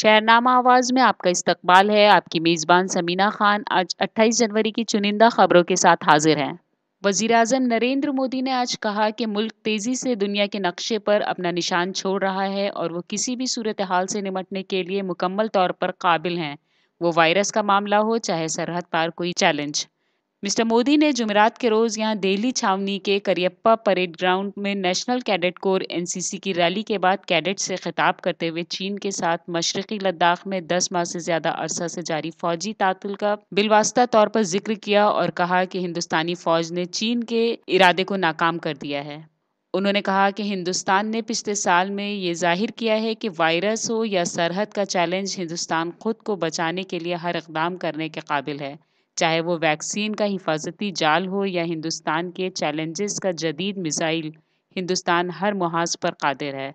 शहरनामा आवाज़ में आपका इस्तकबाल है आपकी मेज़बान समीना खान आज 28 जनवरी की चुनिंदा खबरों के साथ हाजिर हैं वज़ी अजम नरेंद्र मोदी ने आज कहा कि मुल्क तेज़ी से दुनिया के नक्शे पर अपना निशान छोड़ रहा है और वो किसी भी सूरत हाल से निमटने के लिए मुकम्मल तौर पर काबिल हैं वो वायरस का मामला हो चाहे सरहद पार कोई चैलेंज मिस्टर मोदी ने जुमेरात के रोज़ यहां दिल्ली छावनी के करियप्पा परेड ग्राउंड में नेशनल कैडेट कोर एनसीसी की रैली के बाद कैडेट से खिताब करते हुए चीन के साथ मशरकी लद्दाख में 10 माह से ज़्यादा अरसा से जारी फौजी तातुल का बिलवास्ता तौर पर जिक्र किया और कहा कि हिंदुस्तानी फ़ौज ने चीन के इरादे को नाकाम कर दिया है उन्होंने कहा कि हिंदुस्तान ने पिछले साल में ये जाहिर किया है कि वायरस हो या सरहद का चैलेंज हिंदुस्तान खुद को बचाने के लिए हर इकदाम करने के काबिल है चाहे वो वैक्सीन का हिफाजती जाल हो या हिंदुस्तान के चैलेंजेस का जदीद मिसाइल हिंदुस्तान हर मुहाज पर कादिर है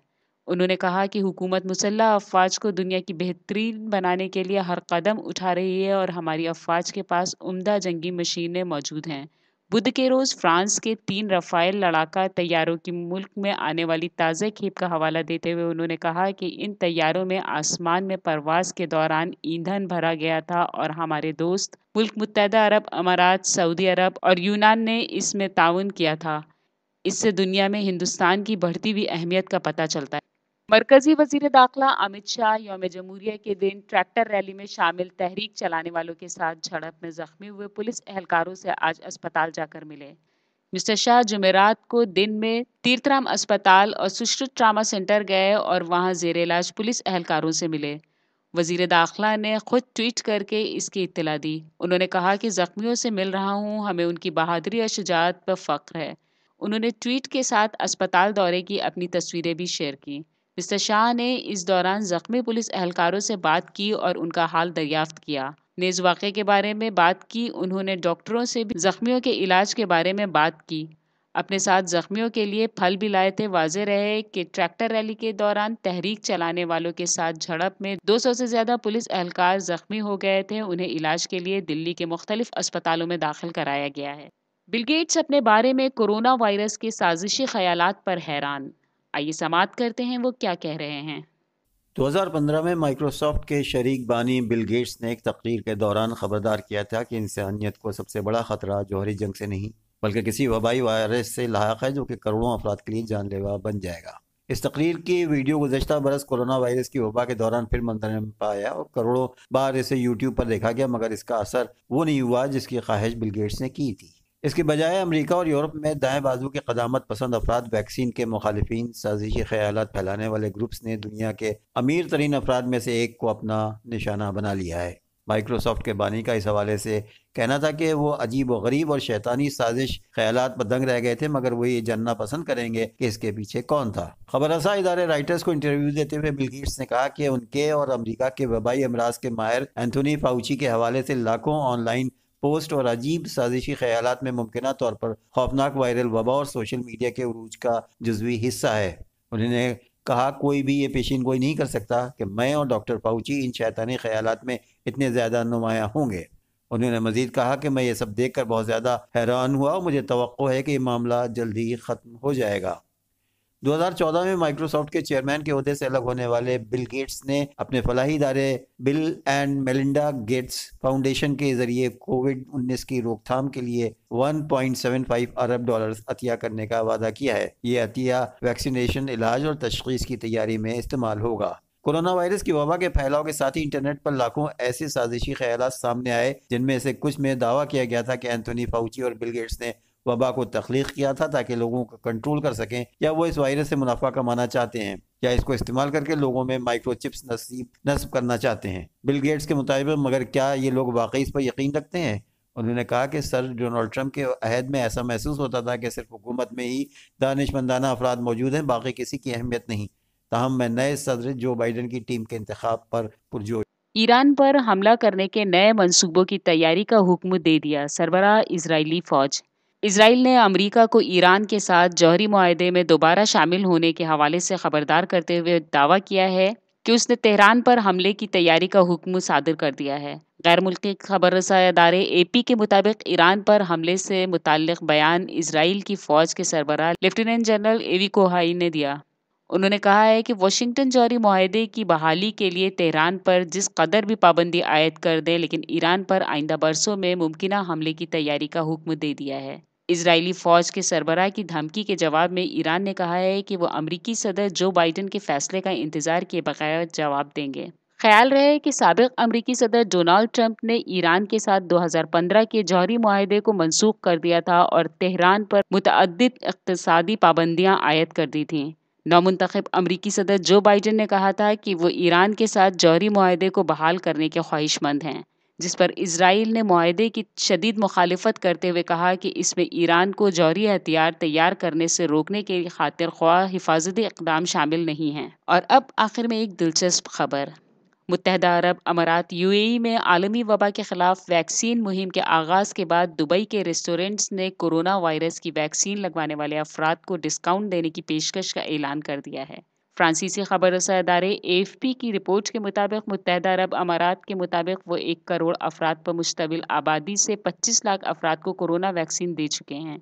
उन्होंने कहा कि हुकूमत मुसल्ह अफवाज को दुनिया की बेहतरीन बनाने के लिए हर कदम उठा रही है और हमारी अफवाज के पास उम्दा जंगी मशीनें मौजूद हैं बुध के रोज फ्रांस के तीन रफाइल लड़ाका तैयारों की मुल्क में आने वाली ताज़े खेप का हवाला देते हुए उन्होंने कहा कि इन तैयारों में आसमान में परवास के दौरान ईंधन भरा गया था और हमारे दोस्त मुल्क मुतहदा अरब अमारात सऊदी अरब और यूनान ने इसमें ताउन किया था इससे दुनिया में हिंदुस्तान की बढ़ती हुई अहमियत का पता चलता है मरकजी वजीर दाखिला अमित शाह योम जमहूरिया के दिन ट्रैक्टर रैली में शामिल तहरीक चलाने वालों के साथ झड़प में जख्मी हुए पुलिस एहलकारों से आज अस्पताल जाकर मिले मिस्टर शाह जुमेरात को दिन में तीर्थराम अस्पताल और सुश्रुत ट्रामा सेंटर गए और वहां जेर इलाज पुलिस एहलकारों से मिले वजीर दाखिला ने खुद ट्वीट करके इसकी इतला दी उन्होंने कहा कि ज़ख्मियों से मिल रहा हूँ हमें उनकी बहादुरी और शुजात पर फ़ख्र है उन्होंने ट्वीट के साथ अस्पताल दौरे की अपनी तस्वीरें भी शेयर की मिस्टर शाह ने इस दौरान जख्मी पुलिस एहलकारों से बात की और उनका हाल दरियाफ्त किया नेज वाक़े के बारे में बात की उन्होंने डॉक्टरों से भी जख्मियों के इलाज के बारे में बात की अपने साथ जख्मियों के लिए फल भी लाए थे वाज रहे कि ट्रैक्टर रैली के दौरान तहरीक चलाने वालों के साथ झड़प में 200 से ज़्यादा पुलिस एहलकार जख्मी हो गए थे उन्हें इलाज के लिए दिल्ली के मुख्तलिफ अस्पतालों में दाखिल कराया गया है बिलगेट्स अपने बारे में कोरोना वायरस के साजिशी ख्याल पर हैरान आइए समाप्त करते हैं वो क्या कह रहे हैं 2015 में माइक्रोसॉफ्ट के शरीक बानी बिल गेट्स ने एक तकरीर के दौरान खबरदार किया था कि इंसानियत को सबसे बड़ा ख़तरा जौहरी जंग से नहीं बल्कि किसी वबाई वायरस से लाक है जो कि करोड़ों अफराद के लिए जानलेवा बन जाएगा इस तकरीर की वीडियो गुजशत बरस कोरोना वायरस की वबा के दौरान फिर में पाया और करोड़ों बार इसे यूट्यूब पर देखा गया मगर इसका असर वो नहीं हुआ जिसकी ख्वाहिश बिल गेट्स ने की थी इसके बजाय अमेरिका और यूरोप में दाएं बाजू के कदामत पसंद अफराद वैक्सीन के मुखालफी साजिशी ख्याल फैलाने वाले ग्रुप्स ने दुनिया के अमीर तरीन अफराद में से एक को अपना निशाना बना लिया है माइक्रोसॉफ्ट के बानी का इस हवाले से कहना था कि वो अजीब व गरीब और शैतानी साजिश ख्याल पर दंग रह गए थे मगर वो ये जानना पसंद करेंगे कि इसके पीछे कौन था रसा इदारे राइटर्स को इंटरव्यू देते हुए बिल गेट्स ने कहा कि उनके और अमरीका के वबाई अमराज के माहिर एंथोनी फाउची के हवाले से लाखों ऑनलाइन पोस्ट और अजीब साजिशी ख्याल में मुमकिन तौर पर खौफनाक वायरल वबा और सोशल मीडिया के उरूज का जजवी हिस्सा है उन्होंने कहा कोई भी ये पेशीन गोई नहीं कर सकता कि मैं और डॉक्टर पाउची इन शैतानी ख्याल में इतने ज़्यादा नुमाया होंगे उन्होंने मजीद कहा कि मैं ये सब देख कर बहुत ज़्यादा हैरान हुआ और मुझे तो है कि ये मामला जल्द ही ख़त्म हो जाएगा 2014 में माइक्रोसॉफ्ट के चेयरमैन के अहदे से अलग होने वाले बिल गेट्स ने अपने फलाही इदारे Bill and Melinda Gates foundation के जरिए कोविड 19 की रोकथाम के लिए 1.75 अरब डॉलर्स अतिया करने का वादा किया है ये अतिया वैक्सीनेशन इलाज और तशखीस की तैयारी में इस्तेमाल होगा कोरोना वायरस की वबा के फैलाव के साथ ही इंटरनेट पर लाखों ऐसे साजिशी ख्याल सामने आए जिनमें से कुछ में दावा किया गया था कि एंथोनी फाउची और बिल गेट्स ने वबा को तख्लीक किया था ताकि लोगों को कंट्रोल कर सकें या वो इस वायरस से मुनाफा कमाना चाहते हैं या इसको इस्तेमाल करके लोगों में माइक्रोचिप्स नसीब नस्ब करना चाहते हैं बिल गेट्स के मुताबिक मगर क्या ये लोग वाकई इस पर यकीन रखते हैं उन्होंने कहा कि सर डोनाल्ड ट्रंप के अहद में ऐसा महसूस होता था कि सिर्फ हुकूमत में ही दानशमंदाना अफराद मौजूद हैं बाकी किसी की अहमियत नहीं तहम मैं नए सदर जो बाइडन की टीम के इंतब पर पुरजोश ईरान पर हमला करने के नए मंसूबों की तैयारी का हुक्म दे दिया सरबरा इसराइली फौज इसराइल ने अमरीका को ईरान के साथ जौहरी माहदे में दोबारा शामिल होने के हवाले से खबरदार करते हुए दावा किया है कि उसने तेहरान पर हमले की तैयारी का हुक्म सादर कर दिया है गैर मुल्की खबर अदारे पी के मुताबिक ईरान पर हमले से मुतल बयान इसराइल की फौज के सरबरा लेफ्टिनेंट जनरल एवी कोहाई ने दिया उन्होंने कहा है कि वाशिंगटन जौहरी माहदे की बहाली के लिए तेहरान पर जिस कदर भी पाबंदी आयद कर दें लेकिन ईरान पर आइंदा बरसों में मुमकिन हमले की तैयारी का हुक्म दे दिया है इजरायली फौज के सरबराह की धमकी के जवाब में ईरान ने कहा है कि वो अमरीकी सदर जो बाइडन के फैसले का इंतजार किए बगैर जवाब देंगे ख्याल रहे कि सबक अमरीकी सदर डोनाल्ड ट्रंप ने ईरान के साथ 2015 के जौहरी माहे को मनसूख कर दिया था और तेहरान पर मुतद इकतदी पाबंदियाँ आयद कर दी थीं नौमंतब अमरीकी सदर जो बाइडन ने कहा था कि वो ईरान के साथ जौहरी माहे को बहाल करने के ख्वाहिशमंद हैं जिस पर इसराइल ने माहदे की शदीद मुखालफत करते हुए कहा कि इसमें ईरान को जौहरी हथियार तैयार करने से रोकने के खातिर ख्वा हिफाजती इकदाम शामिल नहीं हैं और अब आखिर में एक दिलचस्प खबर मुतहदा अरब अमारात ए में आलमी वबा के ख़िलाफ़ वैक्सीन मुहिम के आगाज़ के बाद दुबई के रेस्टोरेंट्स ने कोरोना वायरस की वैक्सीन लगवाने वाले अफराद को डिस्काउंट देने की पेशकश का ऐलान कर दिया है फ्रांसीसी खबर रसा अदारे एफ पी की रिपोर्ट के मुताबिक मुतहद अरब अमारात के मुताबिक वो एक करोड़ अफराद पर मुश्तमिल आबादी से पच्चीस लाख अफराद को कोरोना वैक्सीन दे चुके हैं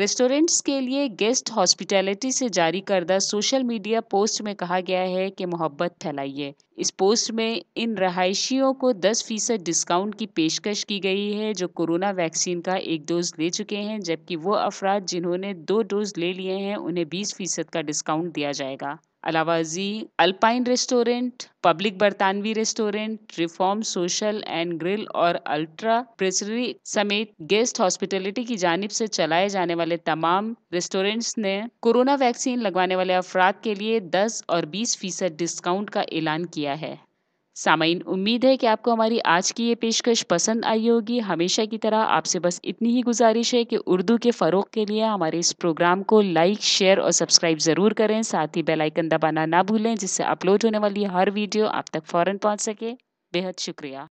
रेस्टोरेंट्स के लिए गेस्ट हॉस्पिटैलिटी से जारी करदा सोशल मीडिया पोस्ट में कहा गया है कि मोहब्बत फैलाइए इस पोस्ट में इन रहायशियों को 10 फीसद डिस्काउंट की पेशकश की गई है जो कोरोना वैक्सीन का एक डोज ले चुके हैं जबकि वो अफराद जिन्होंने दो डोज ले लिए हैं उन्हें 20 फीसद का डिस्काउंट दिया जाएगा अलावा जी अल्पाइन रेस्टोरेंट पब्लिक बरतानवी restaurant reform social and grill और अल्ट्रा प्रेसरी समेत गेस्ट हॉस्पिटलिटी की जानब से चलाए जाने वाले तमाम रेस्टोरेंट्स ने कोरोना वैक्सीन लगवाने वाले अफराद के लिए 10 और 20 फीसद डिस्काउंट का ऐलान किया है सामीन उम्मीद है कि आपको हमारी आज की ये पेशकश पसंद आई होगी हमेशा की तरह आपसे बस इतनी ही गुजारिश है कि उर्दू के फ़रोग के लिए हमारे इस प्रोग्राम को लाइक शेयर और सब्सक्राइब ज़रूर करें साथ ही बेलाइकन दबाना ना भूलें जिससे अपलोड होने वाली हर वीडियो आप तक फ़ौर पहुँच सके बेहद शुक्रिया